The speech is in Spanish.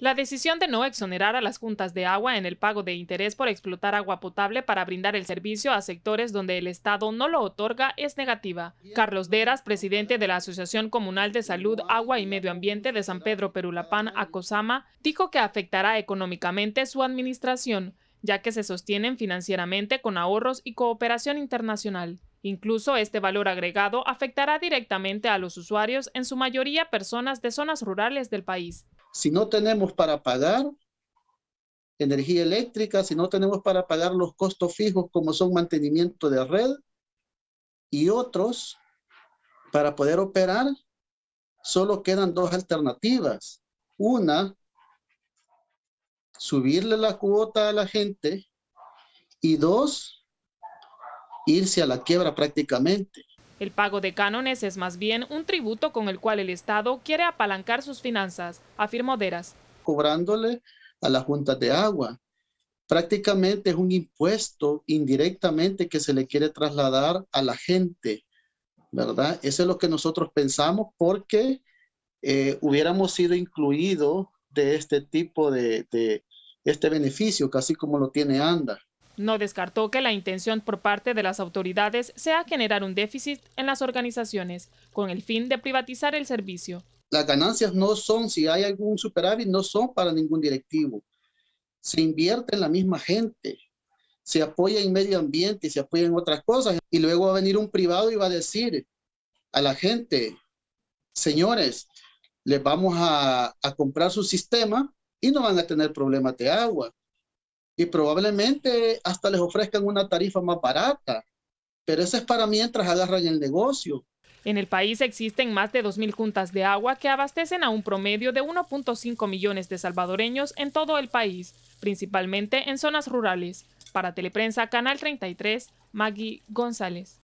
La decisión de no exonerar a las juntas de agua en el pago de interés por explotar agua potable para brindar el servicio a sectores donde el Estado no lo otorga es negativa. Carlos Deras, presidente de la Asociación Comunal de Salud, Agua y Medio Ambiente de San Pedro Perulapán, Acosama, dijo que afectará económicamente su administración, ya que se sostienen financieramente con ahorros y cooperación internacional. Incluso este valor agregado afectará directamente a los usuarios, en su mayoría personas de zonas rurales del país. Si no tenemos para pagar energía eléctrica, si no tenemos para pagar los costos fijos como son mantenimiento de red y otros, para poder operar, solo quedan dos alternativas. Una, subirle la cuota a la gente y dos, irse a la quiebra prácticamente. El pago de cánones es más bien un tributo con el cual el Estado quiere apalancar sus finanzas, afirmó Deras. Cobrándole a la Junta de agua. Prácticamente es un impuesto indirectamente que se le quiere trasladar a la gente, ¿verdad? Eso es lo que nosotros pensamos porque eh, hubiéramos sido incluidos de este tipo de, de este beneficio, casi como lo tiene ANDA. No descartó que la intención por parte de las autoridades sea generar un déficit en las organizaciones, con el fin de privatizar el servicio. Las ganancias no son, si hay algún superávit, no son para ningún directivo. Se invierte en la misma gente, se apoya en medio ambiente, se apoya en otras cosas, y luego va a venir un privado y va a decir a la gente, señores, les vamos a, a comprar su sistema y no van a tener problemas de agua y probablemente hasta les ofrezcan una tarifa más barata, pero eso es para mientras agarran el negocio. En el país existen más de 2.000 juntas de agua que abastecen a un promedio de 1.5 millones de salvadoreños en todo el país, principalmente en zonas rurales. Para Teleprensa, Canal 33, Maggie González.